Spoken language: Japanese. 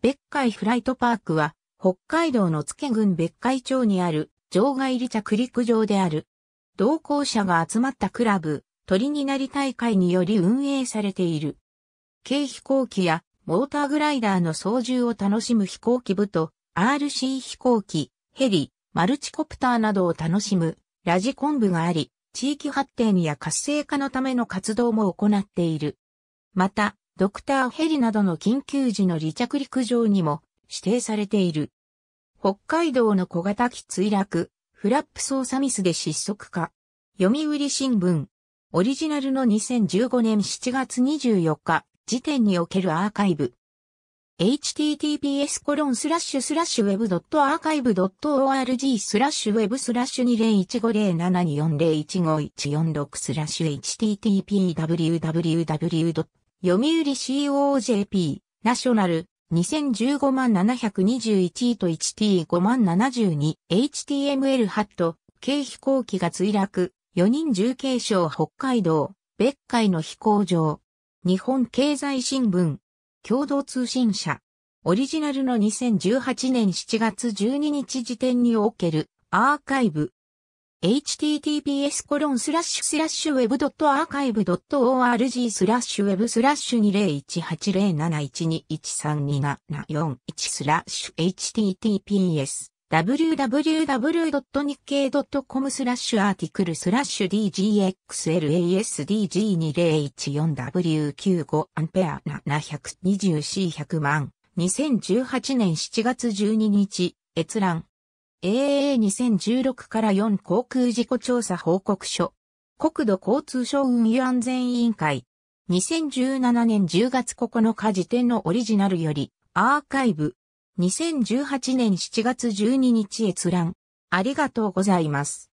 別海フライトパークは、北海道の家郡別海町にある場外離着陸場である。同行者が集まったクラブ、鳥になり大会により運営されている。軽飛行機やモーターグライダーの操縦を楽しむ飛行機部と RC 飛行機、ヘリ、マルチコプターなどを楽しむラジコン部があり、地域発展や活性化のための活動も行っている。また、ドクターヘリなどの緊急時の離着陸場にも指定されている。北海道の小型機墜落、フラップ操作ミスで失速化。読売新聞。オリジナルの2015年7月24日時点におけるアーカイブ。https コロンスラッシュスラッシュウェブドットアーカイブドット org スラッシュウェブスラッシュ20150724015146スラッシュ http www. 読売 COJP、ナショナル、2015万721位と 1T5 万 72HTML ハット、軽飛行機が墜落、4人重軽傷北海道、別海の飛行場。日本経済新聞、共同通信社。オリジナルの2018年7月12日時点におけるアーカイブ、https コロンスラッシュスラッシュ web.archive.org スラッシュ web スラッシュ20180712132741スラッシュ https www.nikkei.com スラッシュアーティクルスラッシュ dgxlasdg2014w95 アンペア 720c100 万2018年7月12日閲覧 AA2016 から4航空事故調査報告書。国土交通省運輸安全委員会。2017年10月9日時点のオリジナルより、アーカイブ。2018年7月12日閲覧。ありがとうございます。